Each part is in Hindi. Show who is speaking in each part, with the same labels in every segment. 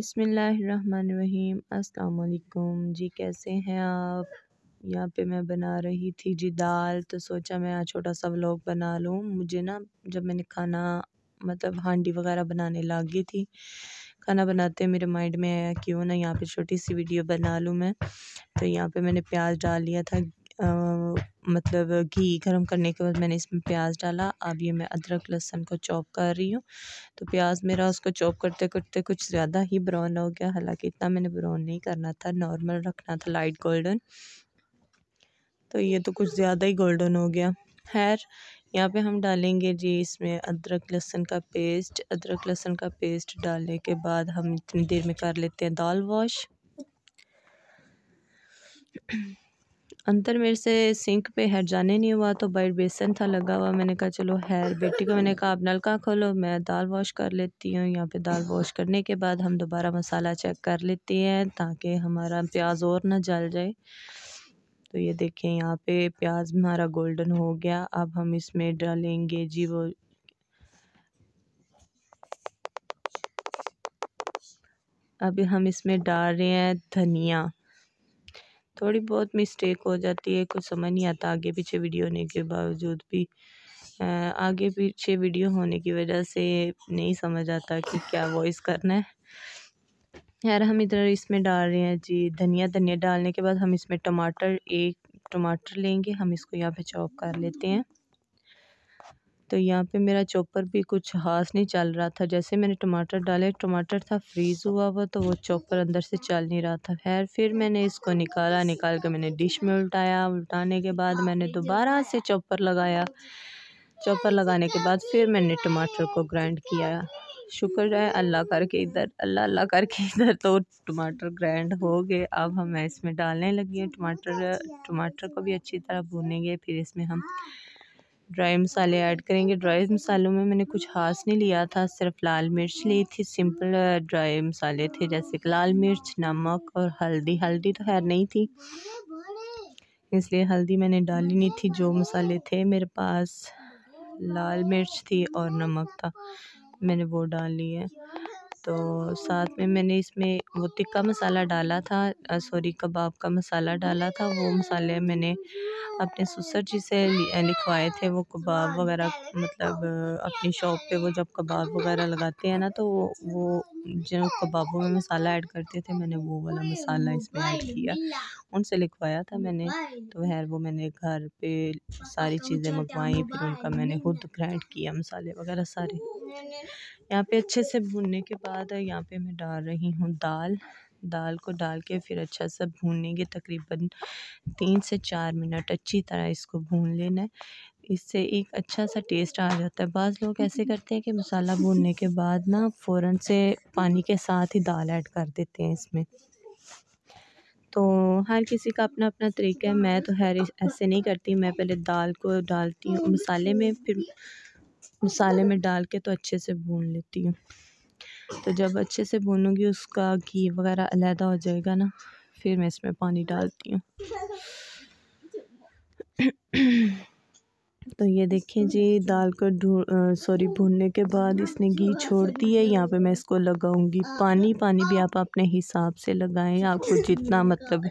Speaker 1: बिसमीम् अलकुम जी कैसे हैं आप यहाँ पे मैं बना रही थी जी दाल तो सोचा मैं आज छोटा सा व्लॉग बना लूँ मुझे ना जब मैंने खाना मतलब हांडी वगैरह बनाने लगी थी खाना बनाते मेरे माइंड में आया क्यों ना यहाँ पे छोटी सी वीडियो बना लूँ मैं तो यहाँ पे मैंने प्याज डाल लिया था मतलब घी गर्म करने के बाद मैंने इसमें प्याज डाला अब ये मैं अदरक लहसुन को चॉप कर रही हूँ तो प्याज मेरा उसको चॉप करते करते कुछ ज़्यादा ही ब्राउन हो गया हालांकि इतना मैंने ब्राउन नहीं करना था नॉर्मल रखना था लाइट गोल्डन तो ये तो कुछ ज़्यादा ही गोल्डन हो गया खैर यहाँ पे हम डालेंगे जी इसमें अदरक लहसुन का पेस्ट अदरक लहसुन का पेस्ट डालने के बाद हम इतनी देर में कर लेते हैं दाल वॉश अंतर मेरे से सिंक पे हेयर जाने नहीं हुआ तो बाइट बेसन था लगा हुआ मैंने कहा चलो हैर बेटी को मैंने कहा आप नलका खोलो मैं दाल वॉश कर लेती हूँ यहाँ पे दाल वॉश करने के बाद हम दोबारा मसाला चेक कर लेते हैं ताकि हमारा प्याज और ना जल जाए तो ये देखें यहाँ पे प्याज हमारा गोल्डन हो गया अब हम इसमें डालेंगे जी वो अभी हम इसमें डाल रहे हैं धनिया थोड़ी बहुत मिस्टेक हो जाती है कुछ समझ नहीं आता आगे पीछे वीडियो होने के बावजूद भी आगे पीछे वीडियो होने की वजह से नहीं समझ आता कि क्या वॉइस करना है यार हम इधर इसमें डाल रहे हैं जी धनिया धनिया डालने के बाद हम इसमें टमाटर एक टमाटर लेंगे हम इसको यहाँ पे चॉप कर लेते हैं तो यहाँ पे मेरा चॉपर भी कुछ खास नहीं चल रहा था जैसे मैंने टमाटर डाले टमाटर था फ्रीज़ हुआ हुआ तो वो चॉपर अंदर से चल नहीं रहा था खैर फिर मैंने इसको निकाला निकाल के मैंने डिश में उल्टाया उल्टाने के बाद मैंने दोबारा से चॉपर लगाया चॉपर लगाने के बाद फिर मैंने टमाटर को ग्राइंड किया शुक्र है अल्लाह करके इधर अल्लाह अल्लाह करके इधर तो टमाटर ग्राइंड हो गए अब हम इसमें डालने लगे टमाटर टमाटर को भी अच्छी तरह भूनेंगे फिर इसमें हम ड्राई मसाले ऐड करेंगे ड्राई मसालों में मैंने कुछ खास नहीं लिया था सिर्फ लाल मिर्च ली थी सिंपल ड्राई मसाले थे जैसे कि लाल मिर्च नमक और हल्दी हल्दी तो खैर नहीं थी इसलिए हल्दी मैंने डाली नहीं थी जो मसाले थे मेरे पास लाल मिर्च थी और नमक था मैंने वो डाल लिया तो साथ में मैंने इसमें वो टिक्का मसाला डाला था सॉरी कबाब का मसाला डाला था वो मसाले मैंने अपने ससुर जी से लिखवाए थे वो कबाब वगैरह मतलब अपनी शॉप पे वो जब कबाब वगैरह लगाते हैं ना तो वो वो जो कबाबों में मसाला ऐड करते थे मैंने वो वाला मसाला इसमें ऐड किया उनसे लिखवाया था मैंने तो खैर वो मैंने घर पे सारी चीज़ें मंगवाई फिर उनका मैंने खुद ग्राइंड किया मसाले वगैरह सारे यहाँ पे अच्छे से भूनने के बाद यहाँ पे मैं डाल रही हूँ दाल दाल को डाल के फिर अच्छा सा भूनेंगे तकरीबन तीन से चार मिनट अच्छी तरह इसको भून लेना है इससे एक अच्छा सा टेस्ट आ जाता है बाज़ लोग ऐसे करते हैं कि मसाला भूनने के बाद ना फ़ौरन से पानी के साथ ही दाल ऐड कर देते हैं इसमें तो हर किसी का अपना अपना तरीका है मैं तो खैर ऐसे नहीं करती मैं पहले दाल को डालती हूँ मसाले में फिर तो मसाले में डाल के तो अच्छे से भून लेती हूँ तो जब अच्छे से भूनूँगी उसका घी वगैरह अलहदा हो जाएगा ना फिर मैं इसमें पानी डालती हूँ तो ये देखें जी दाल को सॉरी भूनने के बाद इसने घी छोड़ दी है यहाँ पे मैं इसको लगाऊंगी पानी पानी भी आप अपने हिसाब से लगाएं आपको जितना मतलब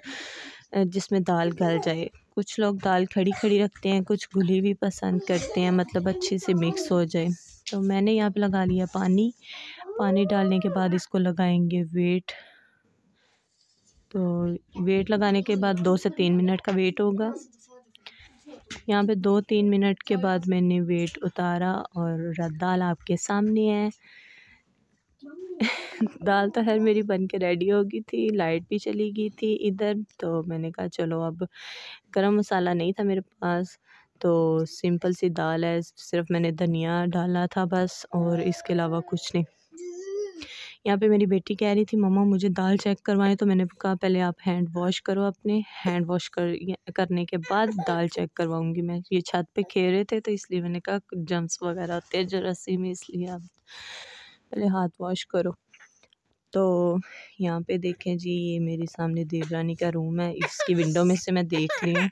Speaker 1: जिसमें दाल गल जाए कुछ लोग दाल खड़ी खड़ी रखते हैं कुछ घुली भी पसंद करते हैं मतलब अच्छे से मिक्स हो जाए तो मैंने यहाँ पे लगा लिया पानी पानी डालने के बाद इसको लगाएंगे वेट तो वेट लगाने के बाद दो से तीन मिनट का वेट होगा यहाँ पे दो तीन मिनट के बाद मैंने वेट उतारा और दाल आपके सामने है दाल तो खैर मेरी बन के रेडी हो गई थी लाइट भी चली गई थी इधर तो मैंने कहा चलो अब गरम मसाला नहीं था मेरे पास तो सिंपल सी दाल है सिर्फ मैंने धनिया डाला था बस और इसके अलावा कुछ नहीं यहाँ पे मेरी बेटी कह रही थी मम्मा मुझे दाल चेक करवाएं तो मैंने कहा पहले आप हैंड वॉश करो अपने हैंड वॉश कर करने के बाद दाल चेक करवाऊंगी मैं ये छत पे खेल रहे थे तो इसलिए मैंने कहा जम्स वगैरह होते हैं में इसलिए आप पहले हाथ वॉश करो तो यहाँ पे देखें जी ये मेरे सामने देवरानी का रूम है इसकी विंडो में से मैं देख रही हूँ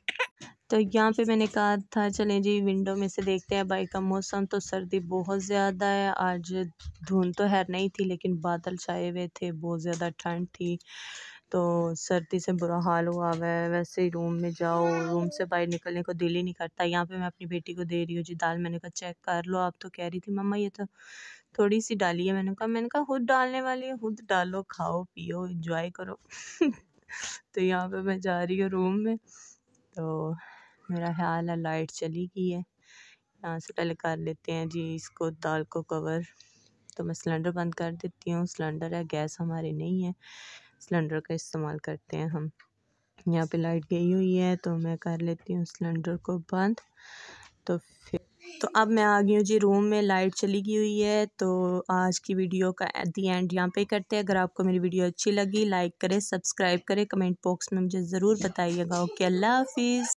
Speaker 1: तो यहाँ पे मैंने कहा था चलें जी विंडो में से देखते हैं बाइक का मौसम तो सर्दी बहुत ज़्यादा है आज धुंध तो है नहीं थी लेकिन बादल छाए हुए थे बहुत ज़्यादा ठंड थी तो सर्दी से बुरा हाल हुआ हुआ है वैसे ही रूम में जाओ रूम से बाहर निकलने को दिल ही नहीं करता यहाँ पे मैं अपनी बेटी को दे रही हूँ जी दाल मैंने कहा चेक कर लो आप तो कह रही थी मम्मा ये तो थोड़ी सी डाली है मैंने कहा मैंने कहा खुद डालने वाली है खुद डालो खाओ पियो इंजॉय करो तो यहाँ पे मैं जा रही हूँ रूम में तो मेरा ख्याल है लाइट चली गई है यहाँ से पहले कर लेते हैं जी इसको दाल को कवर तो मैं सिलेंडर बंद कर देती हूँ सिलेंडर है गैस हमारे नहीं है सिलेंडर का इस्तेमाल करते हैं हम यहाँ पे लाइट गई हुई है तो मैं कर लेती हूँ सिलेंडर को बंद तो फिर तो अब मैं आ गई हूँ जी रूम में लाइट चली गई हुई है तो आज की वीडियो का एट दी एंड यहाँ पे करते हैं अगर आपको मेरी वीडियो अच्छी लगी लाइक करें सब्सक्राइब करें कमेंट बॉक्स में मुझे ज़रूर बताइएगा ओके अल्लाह हाफिज़